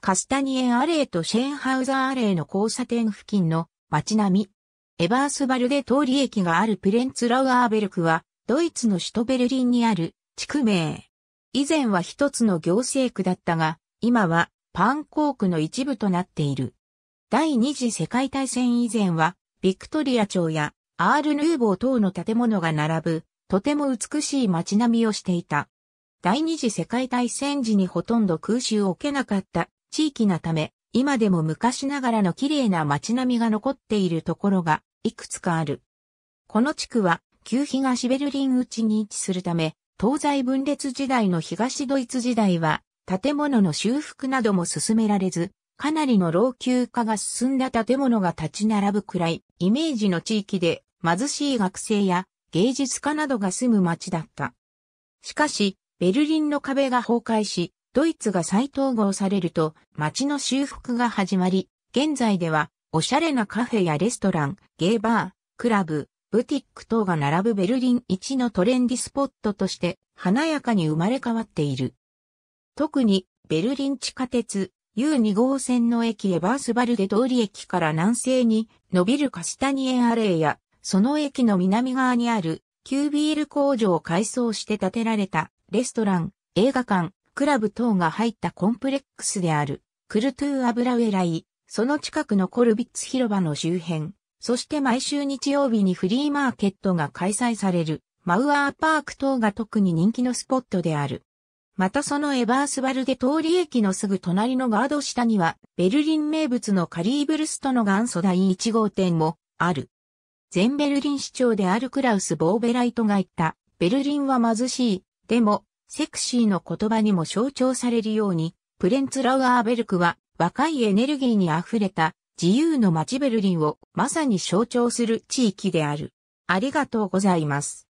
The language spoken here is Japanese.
カスタニエンアレーとシェーンハウザーアレーの交差点付近の街並み。エバースバルデ通り駅があるプレンツラウアーベルクは、ドイツの首都ベルリンにある地区名。以前は一つの行政区だったが、今はパンコークの一部となっている。第二次世界大戦以前は、ビクトリア町やアールヌーボー等の建物が並ぶ、とても美しい街並みをしていた。第二次世界大戦時にほとんど空襲を受けなかった地域なため、今でも昔ながらの綺麗な街並みが残っているところがいくつかある。この地区は旧東ベルリン内に位置するため、東西分裂時代の東ドイツ時代は建物の修復なども進められず、かなりの老朽化が進んだ建物が立ち並ぶくらい、イメージの地域で貧しい学生や芸術家などが住む街だった。しかし、ベルリンの壁が崩壊し、ドイツが再統合されると、街の修復が始まり、現在では、おしゃれなカフェやレストラン、ゲーバー、クラブ、ブティック等が並ぶベルリン一のトレンディスポットとして華やかに生まれ変わっている。特にベルリン地下鉄 U2 号線の駅エバースバルデ通り駅から南西に伸びるカスタニエアレイやその駅の南側にあるキュービール工場を改装して建てられたレストラン、映画館、クラブ等が入ったコンプレックスである、クルトゥー・アブラウェライ、その近くのコルビッツ広場の周辺、そして毎週日曜日にフリーマーケットが開催される、マウアーパーク等が特に人気のスポットである。またそのエバースバルデ通り駅のすぐ隣のガード下には、ベルリン名物のカリーブルストの元祖第1号店もある。全ベルリン市長であるクラウス・ボーベライトが言った、ベルリンは貧しい、でも、セクシーの言葉にも象徴されるように、プレンツラウアーベルクは若いエネルギーに溢れた自由の街ベルリンをまさに象徴する地域である。ありがとうございます。